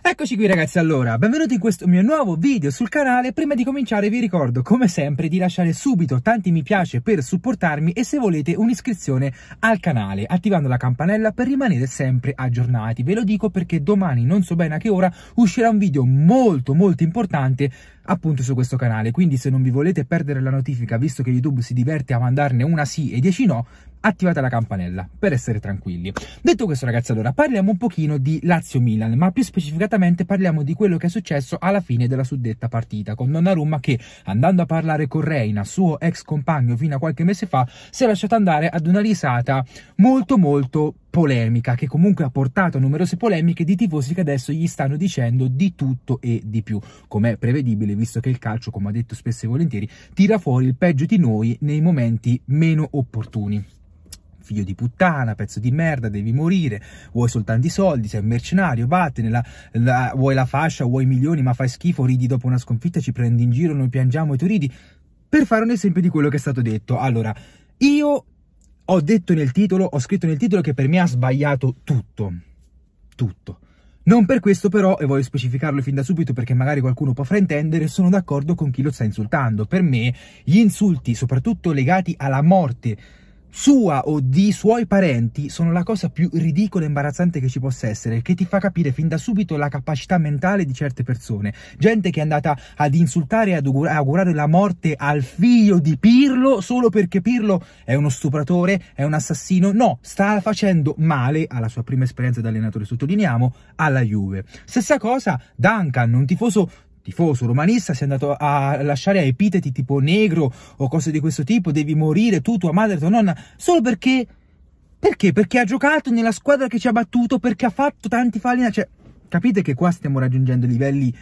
Eccoci qui ragazzi allora, benvenuti in questo mio nuovo video sul canale, prima di cominciare vi ricordo come sempre di lasciare subito tanti mi piace per supportarmi e se volete un'iscrizione al canale, attivando la campanella per rimanere sempre aggiornati, ve lo dico perché domani non so bene a che ora uscirà un video molto molto importante appunto su questo canale. Quindi se non vi volete perdere la notifica, visto che YouTube si diverte a mandarne una sì e 10 no, attivate la campanella per essere tranquilli. Detto questo ragazzi, allora parliamo un pochino di Lazio-Milan, ma più specificatamente parliamo di quello che è successo alla fine della suddetta partita, con Donnarumma che andando a parlare con Reina, suo ex compagno fino a qualche mese fa, si è lasciato andare ad una risata molto molto polemica che comunque ha portato a numerose polemiche di tifosi che adesso gli stanno dicendo di tutto e di più, com'è prevedibile visto che il calcio, come ha detto spesso e volentieri, tira fuori il peggio di noi nei momenti meno opportuni figlio di puttana, pezzo di merda, devi morire, vuoi soltanto i soldi, sei un mercenario, vattene, la, la, vuoi la fascia, vuoi milioni, ma fai schifo, ridi dopo una sconfitta, ci prendi in giro, noi piangiamo e tu ridi. Per fare un esempio di quello che è stato detto, allora, io ho detto nel titolo, ho scritto nel titolo che per me ha sbagliato tutto, tutto. Non per questo però, e voglio specificarlo fin da subito perché magari qualcuno può fraintendere, sono d'accordo con chi lo sta insultando. Per me gli insulti, soprattutto legati alla morte sua o di suoi parenti sono la cosa più ridicola e imbarazzante che ci possa essere, che ti fa capire fin da subito la capacità mentale di certe persone. Gente che è andata ad insultare e ad augurare la morte al figlio di Pirlo solo perché Pirlo è uno stupratore, è un assassino. No, sta facendo male alla sua prima esperienza da allenatore, sottolineiamo, alla Juve. Stessa cosa Duncan, un tifoso tifoso romanista sei andato a lasciare epiteti tipo negro o cose di questo tipo, devi morire tu, tua madre, tua nonna, solo perché... Perché? Perché ha giocato nella squadra che ci ha battuto, perché ha fatto tanti falli... Cioè, capite che qua stiamo raggiungendo livelli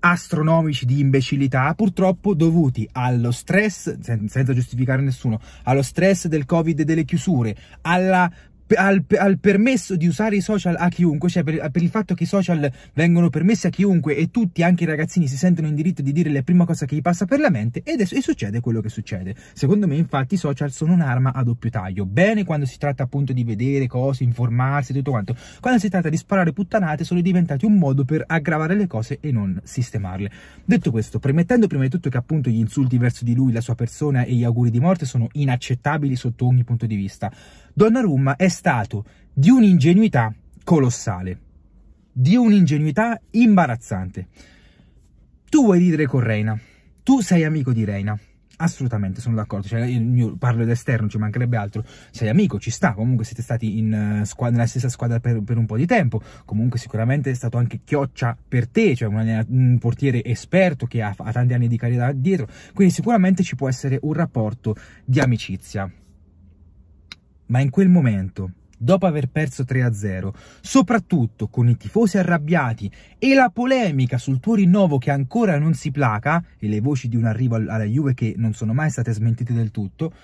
astronomici di imbecillità, purtroppo dovuti allo stress, senza giustificare nessuno, allo stress del covid e delle chiusure, alla al, al, permesso di usare i social a chiunque, cioè per, per, il fatto che i social vengono permessi a chiunque e tutti, anche i ragazzini, si sentono in diritto di dire la prima cosa che gli passa per la mente ed è, e succede quello che succede. Secondo me, infatti, i social sono un'arma a doppio taglio. Bene quando si tratta appunto di vedere cose, informarsi, e tutto quanto. Quando si tratta di sparare puttanate, sono diventati un modo per aggravare le cose e non sistemarle. Detto questo, premettendo prima di tutto che appunto gli insulti verso di lui, la sua persona e gli auguri di morte sono inaccettabili sotto ogni punto di vista. Donnarumma è stato di un'ingenuità colossale, di un'ingenuità imbarazzante. Tu vuoi ridere con Reina, tu sei amico di Reina, assolutamente sono d'accordo cioè, io parlo d'esterno ci mancherebbe altro sei amico ci sta comunque siete stati in, uh, eh, squadra, nella stessa squadra per, per, un po' di tempo comunque sicuramente è stato anche chioccia per te cioè un, un portiere esperto che ha, ha tanti anni di carriera dietro quindi sicuramente ci può essere un rapporto di amicizia ma in quel momento, dopo aver perso 3-0, soprattutto con i tifosi arrabbiati e la polemica sul tuo rinnovo che ancora non si placa e le voci di un arrivo alla Juve che non sono mai state smentite del tutto,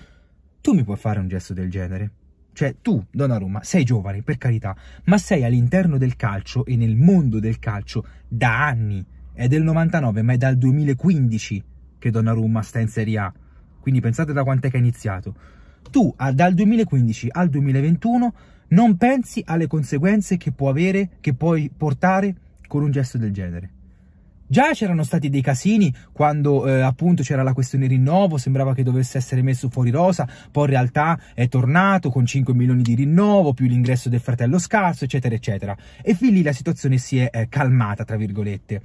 tu mi puoi fare un gesto del genere. Cioè, tu, Donnarumma, sei giovane, per carità, ma sei all'interno del calcio e nel mondo del calcio da anni. È del 99, ma è dal 2015 che Donnarumma sta in Serie A. Quindi pensate da quant'è che ha iniziato tu dal 2015 al 2021 non pensi alle conseguenze che può avere, che puoi portare con un gesto del genere. Già c'erano stati dei casini quando eh, appunto c'era la questione rinnovo, sembrava che dovesse essere messo fuori rosa, poi in realtà è tornato con 5 milioni di rinnovo, più l'ingresso del fratello scarso, eccetera, eccetera. E fin lì la situazione si è eh, calmata, tra virgolette.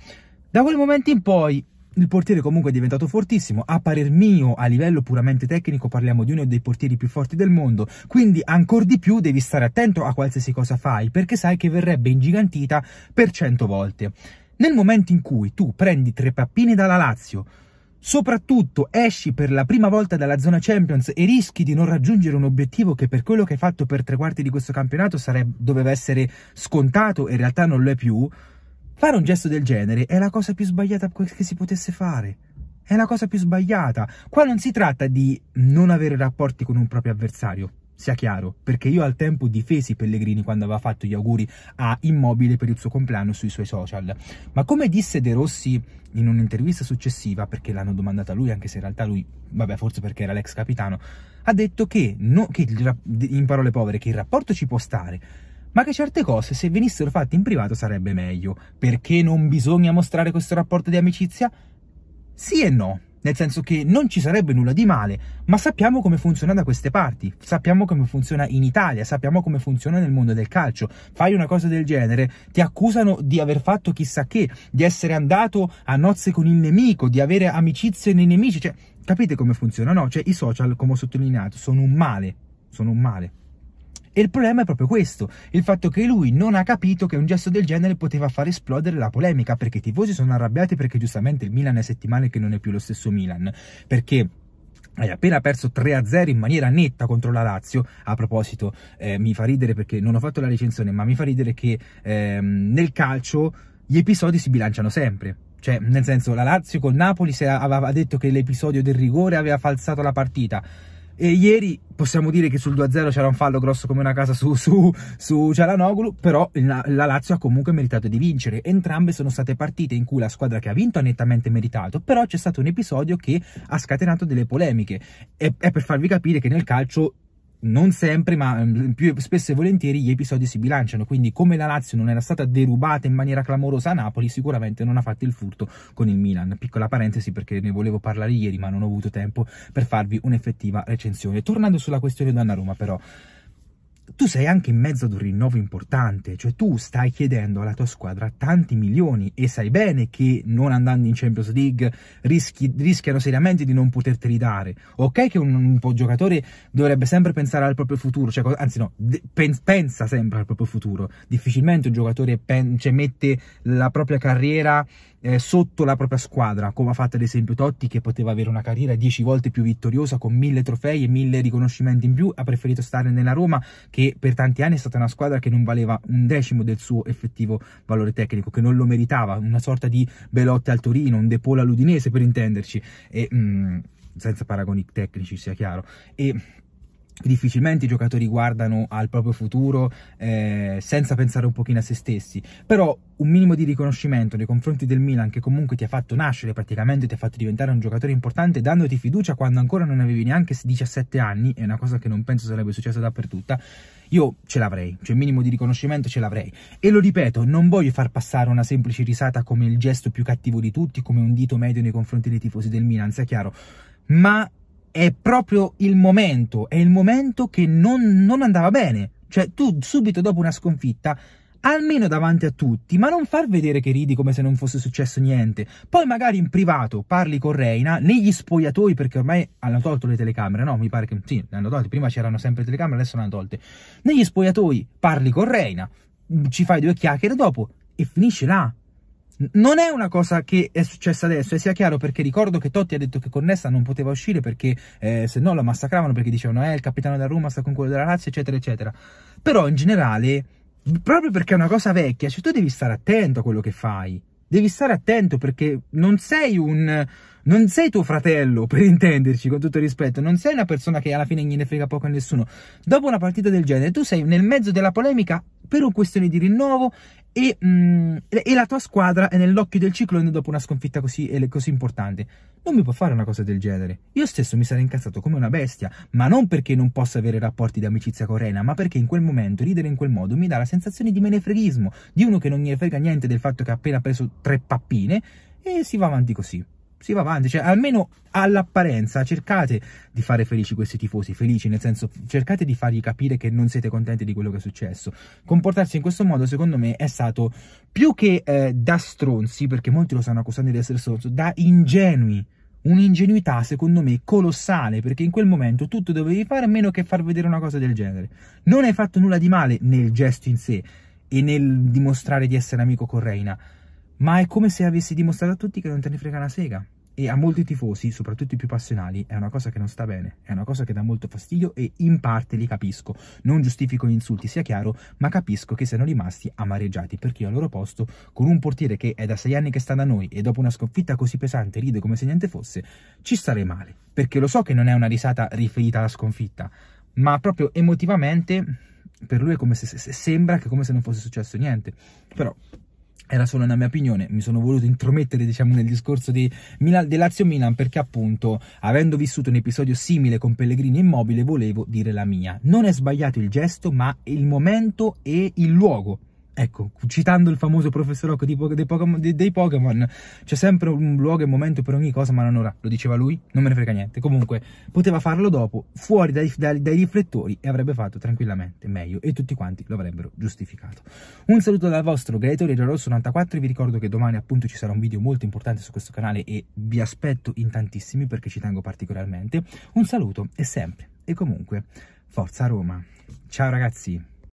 Da quel momento in poi il portiere comunque è diventato fortissimo, a parer mio a livello puramente tecnico parliamo di uno dei portieri più forti del mondo, quindi ancora di più devi stare attento a qualsiasi cosa fai perché sai che verrebbe ingigantita per 100 volte. Nel momento in cui tu prendi tre pappine dalla Lazio, soprattutto esci per la prima volta dalla zona Champions e rischi di non raggiungere un obiettivo che per quello che hai fatto per tre quarti di questo campionato sarebbe, doveva essere scontato e in realtà non lo è più, Fare un gesto del genere è la cosa più sbagliata che si potesse fare. È la cosa più sbagliata. Qua non si tratta di non avere rapporti con un proprio avversario, sia chiaro, perché io al tempo difesi Pellegrini quando aveva fatto gli auguri a Immobile per il suo compleanno sui suoi social. Ma come disse De Rossi in un'intervista successiva, perché l'hanno domandata lui, anche se in realtà lui, vabbè, forse perché era l'ex capitano, ha detto che, no, che in parole povere, che il rapporto ci può stare, ma che certe cose se venissero fatte in privato sarebbe meglio. Perché non bisogna mostrare questo rapporto di amicizia? Sì e no. Nel senso che non ci sarebbe nulla di male, ma sappiamo come funziona da queste parti, sappiamo come funziona in Italia, sappiamo come funziona nel mondo del calcio. Fai una cosa del genere, ti accusano di aver fatto chissà che, di essere andato a nozze con il nemico, di avere amicizie nei nemici, cioè capite come funziona, no? Cioè i social, come ho sottolineato, sono un male, sono un male. E il problema è proprio questo, il fatto che lui non ha capito che un gesto del genere poteva far esplodere la polemica, perché i tifosi sono arrabbiati perché giustamente il Milan è settimane che non è più lo stesso Milan, perché hai eh, appena perso 3-0 in maniera netta contro la Lazio. A proposito, eh, mi fa ridere perché non ho fatto la recensione, ma mi fa ridere che ehm, nel calcio gli episodi si bilanciano sempre. Cioè, nel senso, la Lazio con Napoli aveva detto che l'episodio del rigore aveva falsato la partita e ieri possiamo dire che sul 2-0 c'era un fallo grosso come una casa su, su, su Cialanoglu, però la, la, Lazio ha comunque meritato di vincere. Entrambe sono state partite in cui la squadra che ha vinto ha nettamente meritato, però c'è stato un episodio che ha scatenato delle polemiche. È, è per farvi capire che nel calcio non sempre, ma ehm, più spesso e volentieri gli episodi si bilanciano, quindi come la Lazio non era stata derubata in maniera clamorosa a Napoli, sicuramente non ha fatto il furto con il Milan. Piccola parentesi perché ne volevo parlare ieri, ma non ho avuto tempo per farvi un'effettiva recensione. Tornando sulla questione Donna Roma, però, tu sei anche in mezzo ad un rinnovo importante, cioè tu stai chiedendo alla tua squadra tanti milioni e sai bene che non andando in Champions League rischi, rischiano seriamente di non poterteli dare. Ok che un, un, giocatore dovrebbe sempre pensare al proprio futuro, cioè, anzi no, pen, pensa sempre al proprio futuro, difficilmente un giocatore pen, cioè, mette la propria carriera eh, sotto la propria squadra, come ha fatto ad esempio Totti che poteva avere una carriera 10 volte più vittoriosa con mille trofei e mille riconoscimenti in più, ha preferito stare nella Roma che per tanti anni è stata una squadra che non valeva un decimo del suo effettivo valore tecnico, che non lo meritava, una sorta di Belotti al Torino, un De all'Udinese per intenderci, e, mh, mm, senza paragoni tecnici sia chiaro. E, difficilmente i giocatori guardano al proprio futuro eh, senza pensare un pochino a se stessi, però un minimo di riconoscimento nei confronti del Milan che comunque ti ha fatto nascere praticamente, ti ha fatto diventare un giocatore importante dandoti fiducia quando ancora non avevi neanche 17 anni, è una cosa che non penso sarebbe successa dappertutto, io ce l'avrei, cioè il minimo di riconoscimento ce l'avrei. E lo ripeto, non voglio far passare una semplice risata come il gesto più cattivo di tutti, come un dito medio nei confronti dei tifosi del Milan, sia chiaro, ma è proprio il momento, è il momento che non, non andava bene. Cioè tu subito dopo una sconfitta almeno davanti a tutti, ma non far vedere che ridi come se non fosse successo niente. Poi magari in privato parli con Reina, negli spogliatoi, perché ormai hanno tolto le telecamere, no? Mi pare che sì, le hanno tolte, prima c'erano sempre le telecamere, adesso le hanno tolte. Negli spogliatoi parli con Reina, ci fai due chiacchiere dopo e finisce là. Non è una cosa che è successa adesso, e sia chiaro perché ricordo che Totti ha detto che con Nesta non poteva uscire perché eh, se no la massacravano perché dicevano eh il capitano della Roma sta con quello della Lazio eccetera eccetera. Però in generale, proprio perché è una cosa vecchia, cioè tu devi stare attento a quello che fai, devi stare attento perché non sei un non sei tuo fratello, per intenderci, con tutto il rispetto, non sei una persona che alla fine gliene frega poco a nessuno. Dopo una partita del genere, tu sei nel mezzo della polemica per un questione di rinnovo e, mm, e la tua squadra è nell'occhio del ciclone dopo una sconfitta così, così, importante. Non mi può fare una cosa del genere. Io stesso mi sarei incazzato come una bestia, ma non perché non possa avere rapporti di amicizia con Rena, ma perché in quel momento ridere in quel modo mi dà la sensazione di menefreghismo, di uno che non gliene frega niente del fatto che ha appena preso tre pappine e si va avanti così si va avanti, cioè almeno all'apparenza cercate di fare felici questi tifosi, felici nel senso cercate di fargli capire che non siete contenti di quello che è successo. Comportarsi in questo modo secondo me è stato più che eh, da stronzi, perché molti lo stanno accusando di essere stronzo, da ingenui. Un'ingenuità secondo me colossale, perché in quel momento tutto dovevi fare a meno che far vedere una cosa del genere. Non hai fatto nulla di male nel gesto in sé e nel dimostrare di essere amico con Reina ma è come se avessi dimostrato a tutti che non te ne frega una sega. E a molti tifosi, soprattutto i più passionali, è una cosa che non sta bene, è una cosa che dà molto fastidio e in parte li capisco. Non giustifico gli insulti, sia chiaro, ma capisco che siano rimasti amareggiati perché io al loro posto, con un portiere che è da sei anni che sta da noi e dopo una sconfitta così pesante ride come se niente fosse, ci starei male. Perché lo so che non è una risata riferita alla sconfitta, ma proprio emotivamente per lui è come se, se sembra che come se non fosse successo niente. Però era solo una mia opinione, mi sono voluto intromettere diciamo, nel discorso di, Milan, di Lazio-Milan perché appunto avendo vissuto un episodio simile con Pellegrini Immobile volevo dire la mia. Non è sbagliato il gesto ma il momento e il luogo Ecco, citando il famoso professor Rock dei, Pokémon, c'è sempre un luogo e un momento per ogni cosa, ma non ora. Lo diceva lui, non me ne frega niente. Comunque, poteva farlo dopo, fuori dai, dai, dai riflettori, e avrebbe fatto tranquillamente meglio, e tutti quanti lo avrebbero giustificato. Un saluto dal vostro Gatorade Rosso94, vi ricordo che domani appunto ci sarà un video molto importante su questo canale e vi aspetto in tantissimi perché ci tengo particolarmente. Un saluto e sempre, e comunque, forza Roma. Ciao ragazzi!